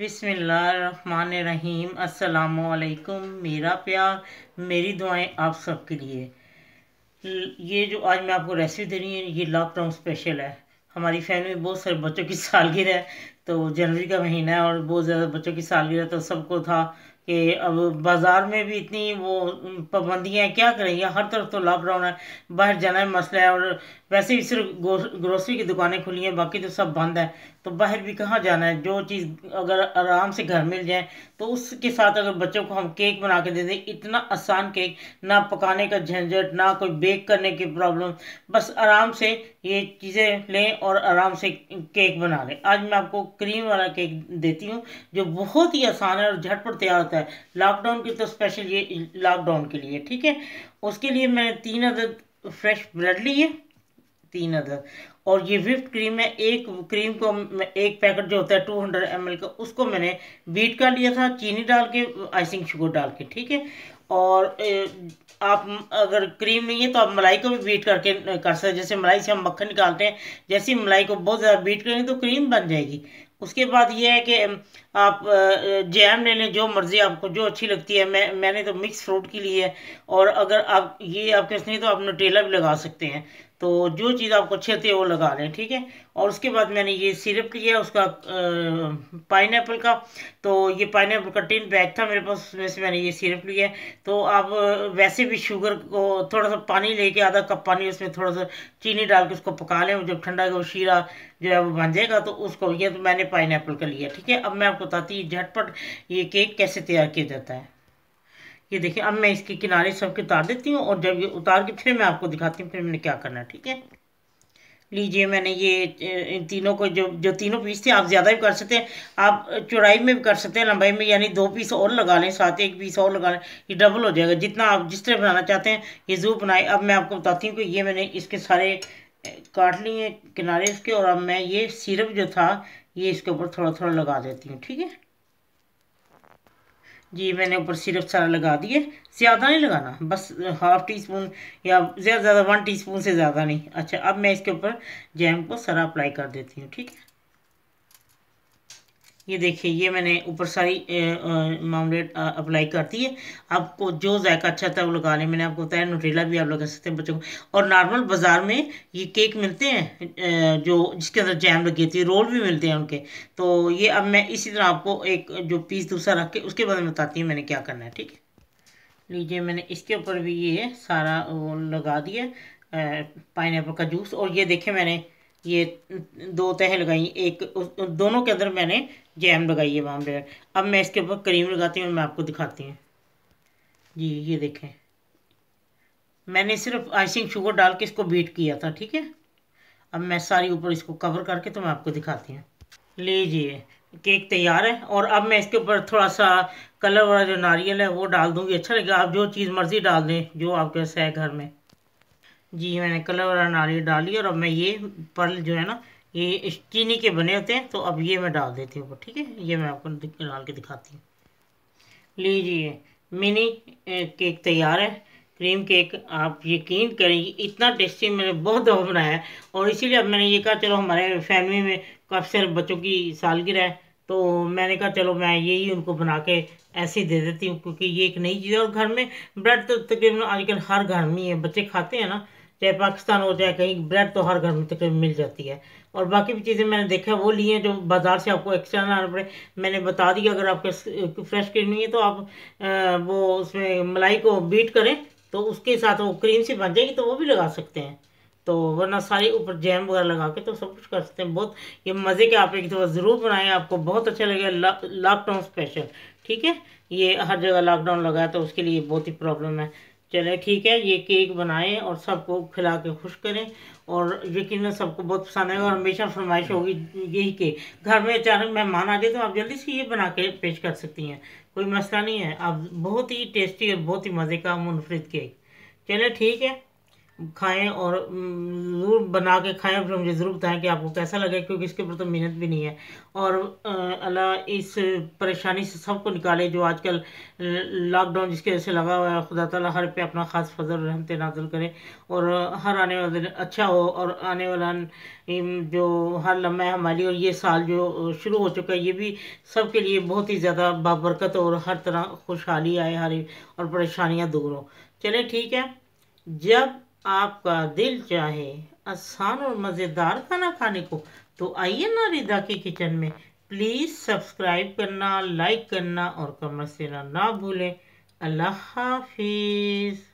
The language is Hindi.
बिसमीम असलकुम मेरा प्यार मेरी दुआएं आप सबके लिए ये जो आज मैं आपको रेसिपी दे रही हूँ ये लॉकडाउन स्पेशल है हमारी फैमिली में बहुत सारे बच्चों की सालगिरह है तो जनवरी का महीना है और बहुत ज़्यादा बच्चों की सालगिरह तो सबको था कि अब बाज़ार में भी इतनी वो पाबंदियाँ हैं क्या करेंगे हर तरफ तो लॉकडाउन है बाहर जाना है मसला है और वैसे भी सिर्फ ग्रोसरी की दुकानें खुली हैं बाकी तो सब बंद है तो बाहर भी कहाँ जाना है जो चीज़ अगर आराम से घर मिल जाए तो उसके साथ अगर बच्चों को हम केक बना के दे दें इतना आसान केक ना पकाने का झंझट ना कोई बेक करने की प्रॉब्लम बस आराम से ये चीज़ें लें और आराम से केक बना लें आज मैं आपको क्रीम वाला केक देती हूँ जो बहुत ही आसान है और झटपट तैयार होता है लॉकडाउन की तो स्पेशल ये लॉकडाउन के लिए ठीक है उसके लिए मैंने तीन अदद फ्रेश ब्रेड ली है तीन अदद और ये विफ्ट क्रीम है एक क्रीम को एक पैकेट जो होता है टू हंड्रेड एम का उसको मैंने बीट कर लिया था चीनी डाल के आइसिंग शुगर डाल के ठीक है और आप अगर क्रीम नहीं है तो आप मलाई को भी बीट करके कर सकते हैं जैसे मलाई से हम मक्खन निकालते हैं जैसे मलाई को बहुत ज़्यादा बीट करेंगे तो क्रीम बन जाएगी उसके बाद ये है कि आप जैम ले लें जो मर्ज़ी आपको जो अच्छी लगती है मैं मैंने तो मिक्स फ्रूट की ली है और अगर आप ये आपके नहीं तो आप नटेला भी लगा सकते हैं तो जो चीज़ आपको क्षति है वो लगा लें ठीक है और उसके बाद मैंने ये सिरप लिया उसका पाइन का तो ये पाइन का टिन बैग था मेरे पास उसमें से मैंने ये सिरप लिया तो आप वैसे भी शुगर को थोड़ा सा पानी लेके आधा कप पानी उसमें थोड़ा सा चीनी डाल के उसको पका लें जब ठंडा वो शीरा जो है वो बन जाएगा तो उसको ये तो मैंने पाइन का लिया ठीक है अब मैं आपको बताती हूँ झटपट ये केक कैसे तैयार किया जाता है ये देखिए अब मैं इसके किनारे सबके उतार देती हूँ और जब ये उतार के फिर मैं आपको दिखाती हूँ फिर मैंने क्या करना है ठीक है लीजिए मैंने ये इन तीनों को जो जो तीनों पीस थे आप ज़्यादा भी कर सकते हैं आप चौड़ाई में भी कर सकते हैं लंबाई में यानी दो पीस और लगा लें साथ एक पीस और लगा लें ये डबल हो जाएगा जितना आप जिस तरह बनाना चाहते हैं ये जू बनाए अब मैं आपको बताती हूँ कि ये मैंने इसके सारे काट लिए किनारे इसके और अब मैं ये सिरप जो था ये इसके ऊपर थोड़ा थोड़ा लगा देती हूँ ठीक है जी मैंने ऊपर सिरप सारा लगा दिए ज़्यादा नहीं लगाना बस हाफ टी स्पून या ज़्यादा ज़्यादा वन स्पून से ज़्यादा नहीं अच्छा अब मैं इसके ऊपर जैम को सारा अप्लाई कर देती हूँ ठीक है ये देखिए ये मैंने ऊपर सारी मामलेट अप्लाई कर दी है आपको जो जायका अच्छा था वो लगा लें मैंने आपको बताया नोटेला भी आप लगा सकते हैं बच्चों को और नॉर्मल बाज़ार में ये केक मिलते हैं जो जिसके अंदर जैम लगी होती है रोल भी मिलते हैं उनके तो ये अब मैं इसी तरह आपको एक जो पीस दूसरा रख के उसके बाद में बताती हूँ मैंने क्या करना है ठीक है लीजिए मैंने इसके ऊपर भी ये सारा लगा दिया पाइन का जूस और ये देखे मैंने ये दो तह लगाई एक दोनों के अंदर मैंने जैम लगाइए वहाँ लेयर अब मैं इसके ऊपर क्रीम लगाती हूँ मैं आपको दिखाती हूँ जी ये देखें मैंने सिर्फ आइसिंग शुगर डाल के इसको बीट किया था ठीक है अब मैं सारी ऊपर इसको कवर करके तो मैं आपको दिखाती हूँ लीजिए केक तैयार है और अब मैं इसके ऊपर थोड़ा सा कलर वाला जो नारियल है वो डाल दूँगी अच्छा लगेगा आप जो चीज़ मर्ज़ी डाल दें जो आपके पास है घर में जी मैंने कलर वाला नारियल डाली और अब मैं ये पर्ल जो है ना ये चीनी के बने होते हैं तो अब ये मैं डाल देती हूँ ठीक है ये मैं आपको डाल के दिखाती हूँ लीजिए मिनी केक तैयार है क्रीम केक आप यकीन करेंगे इतना टेस्टी मैंने बहुत दफ़ा बनाया है और इसीलिए अब मैंने ये कहा चलो हमारे फैमिली में काफ़ी सारे बच्चों की सालगिरह है तो मैंने कहा चलो मैं यही उनको बना के ऐसे ही दे देती हूँ क्योंकि ये एक नई चीज़ है और घर में ब्रेड तो तकरीबन आजकल हर घर में ही है बच्चे खाते हैं ना चाहे पाकिस्तान हो चाहे कहीं ब्रेड तो हर घर में तकरीबन मिल जाती है और बाकी भी चीज़ें मैंने देखा है वो लिए हैं जो बाज़ार से आपको एक्स्ट्रा ना आना पड़े मैंने बता दी अगर आपके फ्रेश क्रीम नहीं है तो आप वो उसमें मलाई को बीट करें तो उसके साथ वो क्रीम सी बन जाएगी तो वो भी लगा सकते हैं तो वरना सारे ऊपर जैम वगैरह लगा के तो सब कुछ कर सकते हैं बहुत ये मज़े के आप एक दफ़ा ज़रूर बनाएं आपको बहुत अच्छा लगेगा लॉकडाउन स्पेशल ठीक है ये हर जगह लॉकडाउन लगा है तो उसके लिए बहुत ही प्रॉब्लम है चले ठीक है ये केक बनाएं और सबको खिला के खुश करें और यकीन सबको बहुत पसंद आएगा और हमेशा फरमाइश होगी यही केक घर में अचानक मेहमान आ गए तो आप जल्दी से ये बना के पेश कर सकती हैं कोई मसला नहीं है आप बहुत ही टेस्टी और बहुत ही मज़े का मुनफरद केक चले ठीक है खाएं और ज़रूर बना के खाएं फिर मुझे ज़रूर बताएं कि आपको कैसा लगे क्योंकि इसके ऊपर तो मेहनत भी नहीं है और अल्लाह इस परेशानी से सबको निकाले जो आजकल लॉकडाउन जिसके वजह से लगा हुआ है खुदा ताला हर पे अपना ख़ास फजल रहमत नाजुल करे और हर आने वाला दिन अच्छा हो और आने वाला जो हर लम्हे हमारी और ये साल जो शुरू हो चुका है ये भी सब के लिए बहुत ही ज़्यादा बाबरकत और हर तरह खुशहाली आए हर और परेशानियाँ दूर हों चलें ठीक है जब आपका दिल चाहे आसान और मज़ेदार खाना खाने को तो आइए ना रिदा के किचन में प्लीज़ सब्सक्राइब करना लाइक करना और कमेंट देना ना भूलें अल्लाह हाफिज़